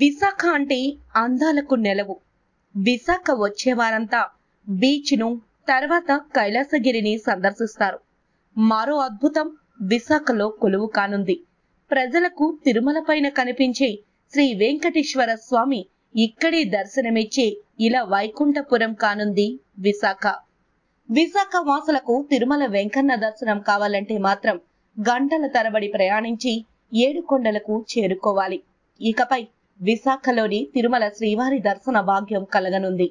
విశాఖ అంటే అందాలకు నెలవు విశాఖ వచ్చేవారంతా బీచ్ను తర్వాత కైలాసగిరిని సందర్శిస్తారు మరో అద్భుతం విశాఖలో కొలువు కానుంది ప్రజలకు తిరుమల పైన కనిపించే శ్రీ వెంకటేశ్వర స్వామి ఇక్కడే దర్శనమిచ్చే ఇలా వైకుంఠపురం కానుంది విశాఖ విశాఖ వాసులకు తిరుమల వెంకన్న దర్శనం కావాలంటే మాత్రం గంటల తరబడి ప్రయాణించి ఏడుకొండలకు చేరుకోవాలి ఇకపై విశాఖలోని తిరుమల శ్రీవారి దర్శన భాగ్యం కలగనుంది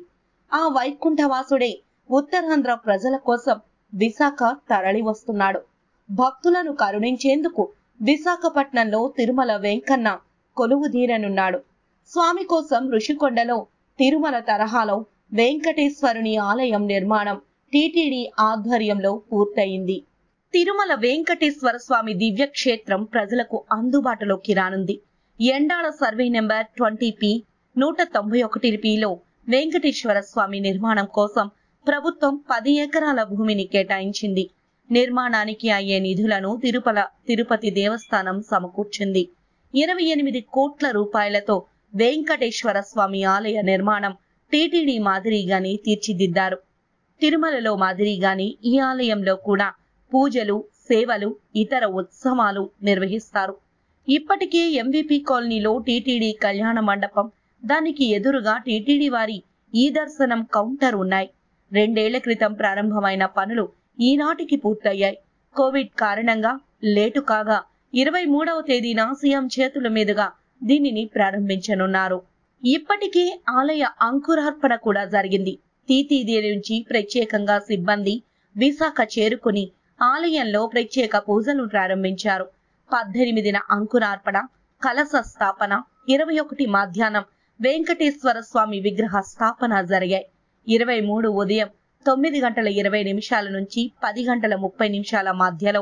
ఆ వైకుంఠవాసుడే ఉత్తరాంధ్ర ప్రజల కోసం విశాఖ తరలి వస్తున్నాడు భక్తులను కరుణించేందుకు విశాఖపట్నంలో తిరుమల వెంకన్న కొలువు తీరనున్నాడు స్వామి కోసం ఋషికొండలో తిరుమల తరహాలో వెంకటేశ్వరుని ఆలయం నిర్మాణం టిటిడి ఆధ్వర్యంలో పూర్తయింది తిరుమల వెంకటేశ్వర స్వామి దివ్యక్షేత్రం ప్రజలకు అందుబాటులోకి రానుంది ఎండాల సర్వే నెంబర్ ట్వంటీ పి నూట తొంభై ఒకటి పిలో వెంకటేశ్వర స్వామి నిర్మాణం కోసం ప్రభుత్వం పది ఎకరాల భూమిని కేటాయించింది నిర్మాణానికి అయ్యే నిధులను తిరుపల తిరుపతి దేవస్థానం సమకూర్చింది ఇరవై ఎనిమిది కోట్ల రూపాయలతో వెంకటేశ్వర స్వామి ఆలయ నిర్మాణం టీటీడీ మాదిరిగానే తీర్చిదిద్దారు తిరుమలలో మాదిరిగాని ఈ ఆలయంలో కూడా పూజలు సేవలు ఇతర ఉత్సవాలు నిర్వహిస్తారు ఇప్పటికే ఎంవిపి కాలనీలో టీటీడీ కళ్యాణ మండపం దానికి ఎదురుగా టీటీడీ వారి ఈ దర్శనం కౌంటర్ ఉన్నాయి రెండేళ్ల క్రితం ప్రారంభమైన పనులు ఈనాటికి పూర్తయ్యాయి కోవిడ్ కారణంగా లేటు కాగా ఇరవై మూడవ తేదీన సీఎం చేతుల మీదుగా దీనిని ప్రారంభించనున్నారు ఇప్పటికే ఆలయ అంకురార్పణ కూడా జరిగింది తీతీదీ నుంచి ప్రత్యేకంగా సిబ్బంది విశాఖ చేరుకుని ఆలయంలో ప్రత్యేక పూజలు ప్రారంభించారు పద్దెనిమిదిన అంకురార్పణ కలశ స్థాపన ఇరవై ఒకటి మధ్యాహ్నం వెంకటేశ్వర స్వామి విగ్రహ స్థాపన జరిగాయి ఇరవై మూడు ఉదయం తొమ్మిది గంటల ఇరవై నిమిషాల నుంచి పది గంటల ముప్పై నిమిషాల మధ్యలో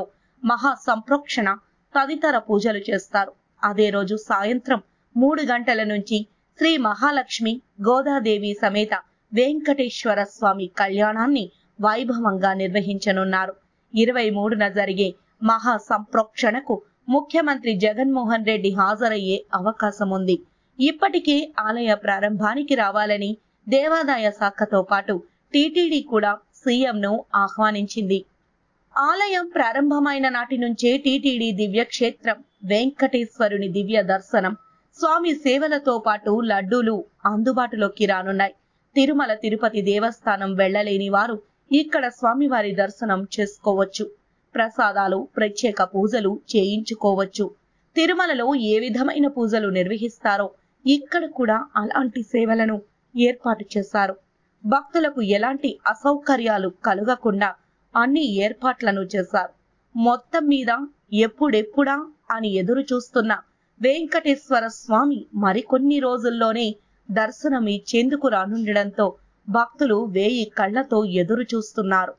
మహా సంప్రోక్షణ తదితర పూజలు చేస్తారు అదే రోజు సాయంత్రం మూడు గంటల నుంచి శ్రీ మహాలక్ష్మి గోదాదేవి సమేత వెంకటేశ్వర స్వామి కళ్యాణాన్ని వైభవంగా నిర్వహించనున్నారు ఇరవై మూడున జరిగే మహా సంప్రోక్షణకు ముఖ్యమంత్రి జగన్మోహన్ రెడ్డి హాజరయ్యే అవకాశం ఉంది ఇప్పటికే ఆలయ ప్రారంభానికి రావాలని దేవాదాయ శాఖతో పాటు టీటీడీ కూడా ను ఆహ్వానించింది ఆలయం ప్రారంభమైన నాటి నుంచే టీటీడీ దివ్యక్షేత్రం వెంకటేశ్వరుని దివ్య దర్శనం స్వామి సేవలతో పాటు లడ్డూలు అందుబాటులోకి రానున్నాయి తిరుమల తిరుపతి దేవస్థానం వెళ్లలేని వారు ఇక్కడ స్వామివారి దర్శనం చేసుకోవచ్చు ప్రసాదాలు ప్రత్యేక పూజలు చేయించుకోవచ్చు తిరుమలలో ఏ విధమైన పూజలు నిర్వహిస్తారో ఇక్కడ కూడా అలాంటి సేవలను ఏర్పాటు చేశారు భక్తులకు ఎలాంటి అసౌకర్యాలు కలగకుండా అన్ని ఏర్పాట్లను చేశారు మొత్తం మీద ఎప్పుడెప్పుడా అని ఎదురు చూస్తున్న వెంకటేశ్వర స్వామి మరికొన్ని రోజుల్లోనే దర్శనం ఇచ్చేందుకు రానుండడంతో భక్తులు వేయి కళ్లతో ఎదురు చూస్తున్నారు